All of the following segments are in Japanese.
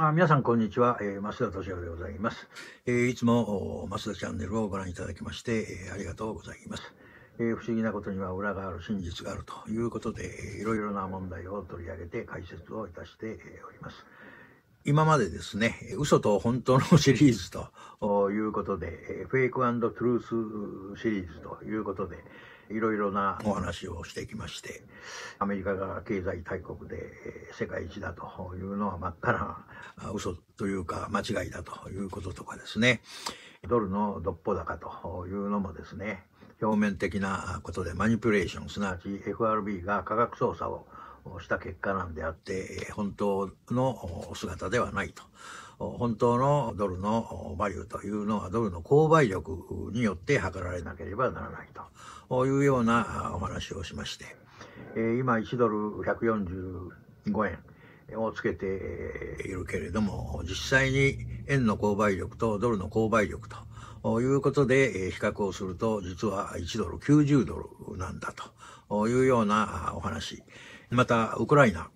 あ皆さん、こんにちは。えー、増田敏夫でございます。えー、いつも増田チャンネルをご覧いただきまして、えー、ありがとうございます、えー、不思議なことには裏がある真実があるということで、いろいろな問題を取り上げて解説をいたしております。今までですね、嘘と本当のシリーズということで、えフェイクトゥルースシリーズということで、いろいろなお話をしてきまして、アメリカが経済大国で世界一だというのは真っ赤な嘘というか間違いだということとかですね、ドルのどっぽ高というのもですね、表面的なことでマニピュレーション、すなわち FRB が価格操作をした結果なんであって、本当の姿ではないと。本当のドルのバリューというのはドルの購買力によって測られなければならないというようなお話をしまして、今1ドル145円をつけているけれども、実際に円の購買力とドルの購買力ということで比較をすると、実は1ドル90ドルなんだというようなお話。また、ウクライナ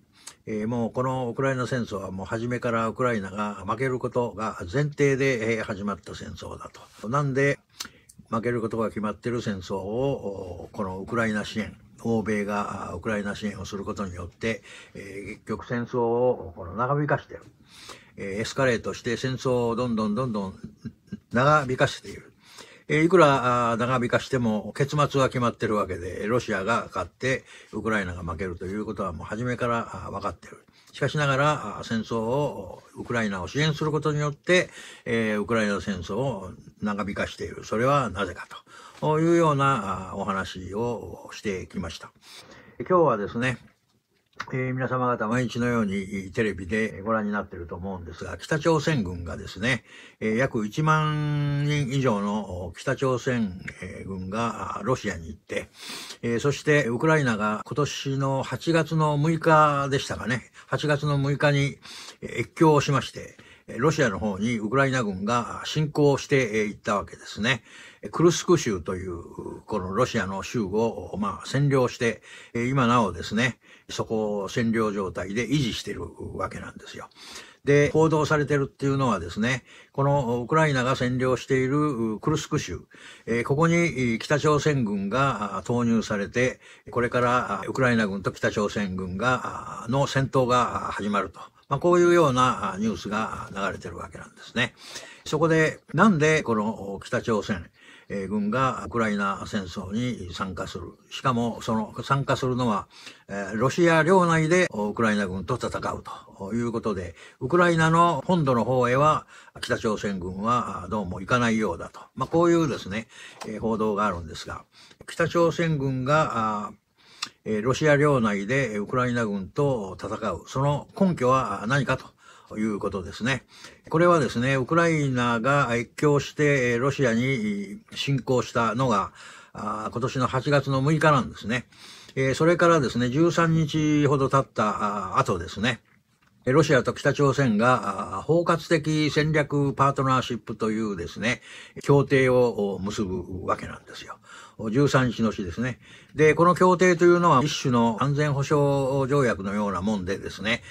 えー、もうこのウクライナ戦争はもう初めからウクライナが負けることが前提で、始まった戦争だと。なんで、負けることが決まっている戦争を、このウクライナ支援、欧米がウクライナ支援をすることによって、えー、結局戦争をこの長引かしてる。えエスカレートして戦争をどんどんどんどん長引かせている。えいくら長引かしても結末は決まってるわけで、ロシアが勝ってウクライナが負けるということはもう初めから分かってる。しかしながら戦争を、ウクライナを支援することによって、えー、ウクライナ戦争を長引かしている。それはなぜかというようなお話をしてきました。今日はですね、えー、皆様方毎日のようにテレビでご覧になっていると思うんですが、北朝鮮軍がですね、えー、約1万人以上の北朝鮮軍がロシアに行って、えー、そしてウクライナが今年の8月の6日でしたかね、8月の6日に越境をしまして、ロシアの方にウクライナ軍が侵攻していったわけですね。クルスク州という、このロシアの州を、まあ、占領して、今なおですね、そこを占領状態で維持しているわけなんですよ。で、報道されてるっていうのはですね、このウクライナが占領しているクルスク州、ここに北朝鮮軍が投入されて、これからウクライナ軍と北朝鮮軍が、の戦闘が始まると。まあ、こういうようなニュースが流れてるわけなんですね。そこで、なんでこの北朝鮮、え軍がウクライナ戦争に参加する。しかも、その参加するのは、えロシア領内でウクライナ軍と戦うということで、ウクライナの本土の方へは北朝鮮軍はどうも行かないようだと。まあ、こういうですね、え報道があるんですが、北朝鮮軍がロシア領内でウクライナ軍と戦う。その根拠は何かということですね。これはですね、ウクライナが越境してロシアに侵攻したのが、今年の8月の6日なんですね。それからですね、13日ほど経った後ですね。ロシアと北朝鮮が包括的戦略パートナーシップというですね、協定を結ぶわけなんですよ。13日の詩ですね。で、この協定というのは一種の安全保障条約のようなもんでですね、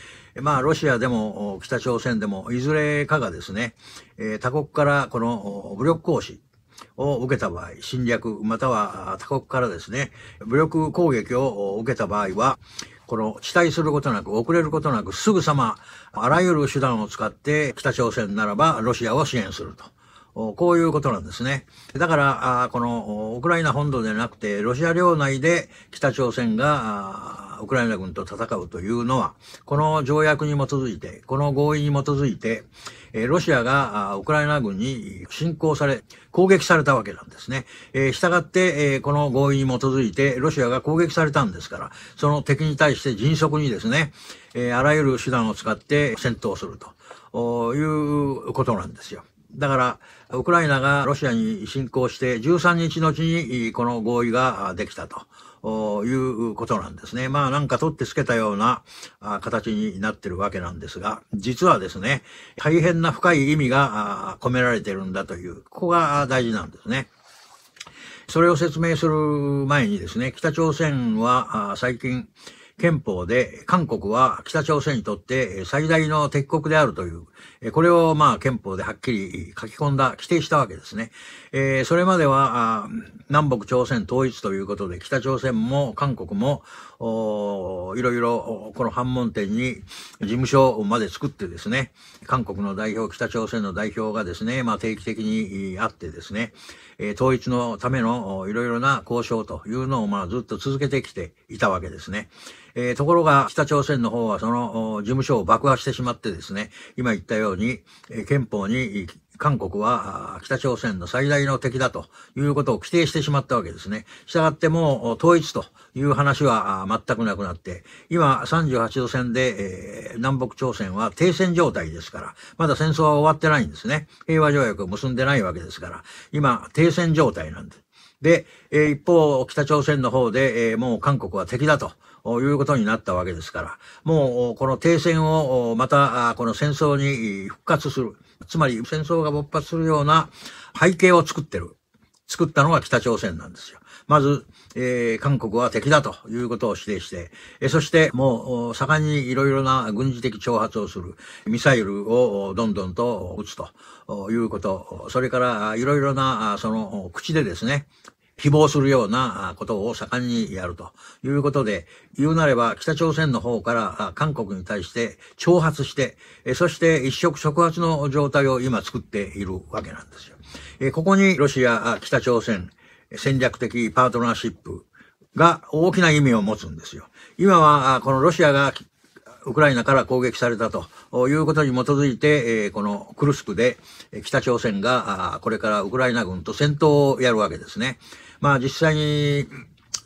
まあ、ロシアでも北朝鮮でもいずれかがですね、他国からこの武力行使、を受けた場合、侵略、または他国からですね、武力攻撃を受けた場合は、この期待することなく、遅れることなく、すぐさま、あらゆる手段を使って、北朝鮮ならばロシアを支援すると。こういうことなんですね。だから、この、ウクライナ本土でなくて、ロシア領内で北朝鮮が、ウクライナ軍と戦うというのは、この条約に基づいて、この合意に基づいて、ロシアがウクライナ軍に侵攻され、攻撃されたわけなんですね。したがって、この合意に基づいて、ロシアが攻撃されたんですから、その敵に対して迅速にですね、あらゆる手段を使って戦闘するということなんですよ。だから、ウクライナがロシアに侵攻して13日のうちにこの合意ができたということなんですね。まあなんか取ってつけたような形になってるわけなんですが、実はですね、大変な深い意味が込められてるんだという、ここが大事なんですね。それを説明する前にですね、北朝鮮は最近、憲法で、韓国は北朝鮮にとって最大の敵国であるという、これをまあ憲法ではっきり書き込んだ、規定したわけですね。えー、それまでは南北朝鮮統一ということで、北朝鮮も韓国もいろいろ、この反問店に事務所まで作ってですね、韓国の代表、北朝鮮の代表がですね、まあ定期的にあってですね、え統一のためのいろいろな交渉というのをまあずっと続けてきていたわけですね。えー、ところが北朝鮮の方はその事務所を爆破してしまってですね、今言ったように、え憲法に韓国は北朝鮮の最大の敵だということを規定してしまったわけですね。従っても統一という話は全くなくなって、今38度線で、えー、南北朝鮮は停戦状態ですから、まだ戦争は終わってないんですね。平和条約を結んでないわけですから、今停戦状態なんです。で、え一方、北朝鮮の方で、えもう韓国は敵だと。いうことになったわけですから、もうこの停戦をまたこの戦争に復活する、つまり戦争が勃発するような背景を作ってる。作ったのが北朝鮮なんですよ。まず、えー、韓国は敵だということを指定して、えー、そしてもう、盛んにいろいろな軍事的挑発をする、ミサイルをどんどんと撃つということ、それからいろいろな、その、口でですね、希望するようなことを盛んにやるということで、言うなれば北朝鮮の方から韓国に対して挑発して、そして一触触発の状態を今作っているわけなんですよ。ここにロシア、北朝鮮、戦略的パートナーシップが大きな意味を持つんですよ。今は、このロシアがウクライナから攻撃されたということに基づいて、えこのクルスクで北朝鮮がこれからウクライナ軍と戦闘をやるわけですね。まあ実際に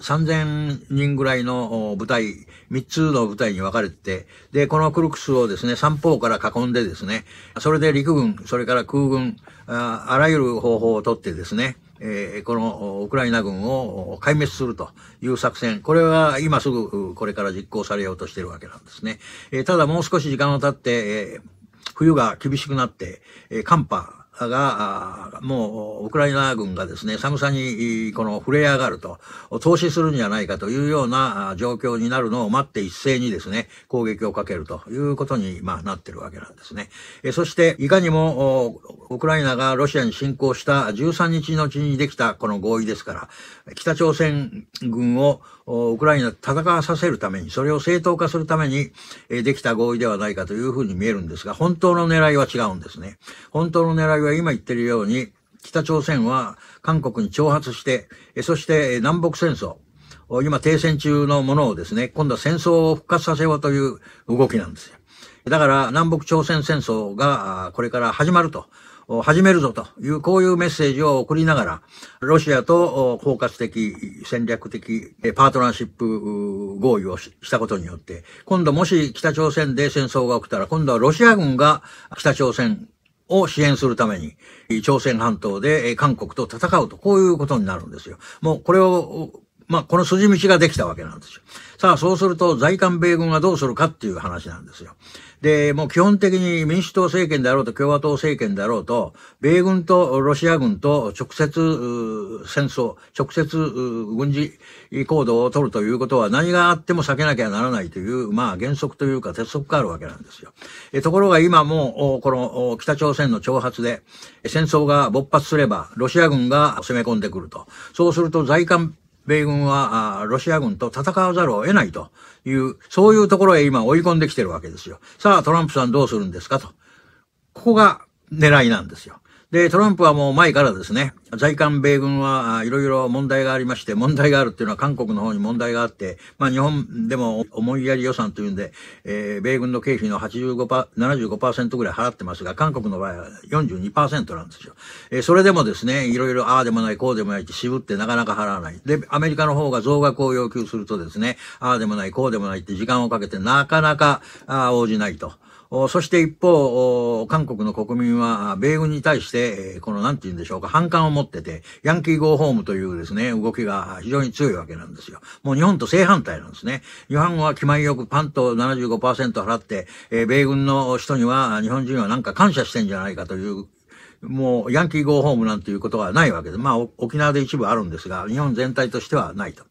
3000人ぐらいの部隊、3つの部隊に分かれてて、で、このクルクスをですね、三方から囲んでですね、それで陸軍、それから空軍、ああらゆる方法をとってですね、えー、このウクライナ軍を壊滅するという作戦、これは今すぐこれから実行されようとしているわけなんですね。えー、ただもう少し時間を経って、えー、冬が厳しくなって、え寒波が、もうウクライナ軍がですね、寒さにこの触れ上がると、投資するんじゃないかというような状況になるのを待って一斉にですね、攻撃をかけるということに、まあ、なってるわけなんですね。えそして、いかにもウクライナがロシアに侵攻した13日のうちにできたこの合意ですから、北朝鮮軍をウクライナ戦わさせるために、それを正当化するためにできた合意ではないかというふうに見えるんですが、本当の狙いは違うんですね。本当の狙いは今言ってるように、北朝鮮は韓国に挑発して、そして南北戦争、今停戦中のものをですね、今度は戦争を復活させようという動きなんですよ。だから南北朝鮮戦争がこれから始まると、始めるぞという、こういうメッセージを送りながら、ロシアと包括的、戦略的、パートナーシップ合意をしたことによって、今度もし北朝鮮で戦争が起きたら、今度はロシア軍が北朝鮮を支援するために、朝鮮半島で韓国と戦うと、こういうことになるんですよ。もうこれをまあ、この筋道ができたわけなんですよ。さあ、そうすると、在韓米軍がどうするかっていう話なんですよ。で、もう基本的に民主党政権であろうと共和党政権であろうと、米軍とロシア軍と直接戦争、直接軍事行動を取るということは何があっても避けなきゃならないという、まあ原則というか鉄則があるわけなんですよ。えところが今もう、この北朝鮮の挑発で、戦争が勃発すれば、ロシア軍が攻め込んでくると。そうすると在韓米軍はロシア軍と戦わざるを得ないという、そういうところへ今追い込んできてるわけですよ。さあ、トランプさんどうするんですかと。ここが狙いなんですよ。で、トランプはもう前からですね、在韓米軍はいろいろ問題がありまして、問題があるっていうのは韓国の方に問題があって、まあ日本でも思いやり予算というんで、えー、米軍の経費の85パ75%ぐらい払ってますが、韓国の場合は42%なんですよ。えー、それでもですね、いろいろああでもない、こうでもないって渋ってなかなか払わない。で、アメリカの方が増額を要求するとですね、ああでもない、こうでもないって時間をかけてなかなか応じないと。そして一方、韓国の国民は、米軍に対して、このなんて言うんでしょうか、反感を持ってて、ヤンキーゴーホームというですね、動きが非常に強いわけなんですよ。もう日本と正反対なんですね。日本は気前よくパンと75%払って、米軍の人には、日本人はなんか感謝してんじゃないかというもうヤンキーゴーホームなんていうことはないわけで、まあ沖縄で一部あるんですが、日本全体としてはないと。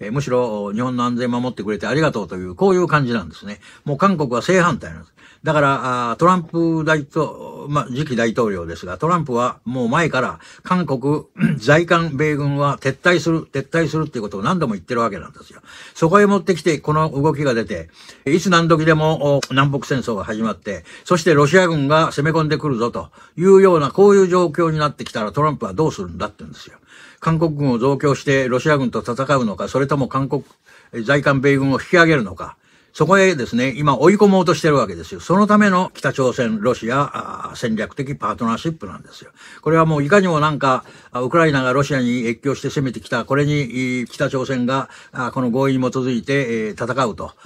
えー、むしろ日本の安全守ってくれてありがとうという、こういう感じなんですね。もう韓国は正反対なんです。だから、トランプ大統、まあ、次期大統領ですが、トランプはもう前から韓国、在韓米軍は撤退する、撤退するっていうことを何度も言ってるわけなんですよ。そこへ持ってきて、この動きが出て、いつ何時でも南北戦争が始まって、そしてロシア軍が攻め込んでくるぞというような、こういう状況になってきたらトランプはどうするんだって言うんですよ。韓国軍を増強してロシア軍と戦うのか、それとも韓国、在韓米軍を引き上げるのか、そこへですね、今追い込もうとしてるわけですよ。そのための北朝鮮、ロシア戦略的パートナーシップなんですよ。これはもういかにもなんか、ウクライナがロシアに越境して攻めてきた、これに北朝鮮がこの合意に基づいて戦うと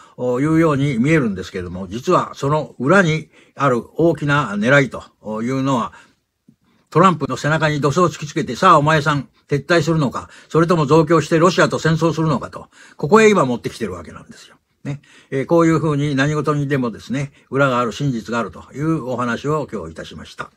いうように見えるんですけれども、実はその裏にある大きな狙いというのは、トランプの背中に土層を突きつけて、さあお前さん、撤退するのか、それとも増強してロシアと戦争するのかと、ここへ今持ってきてるわけなんですよ。ね。えー、こういうふうに何事にでもですね、裏がある真実があるというお話を今日いたしました。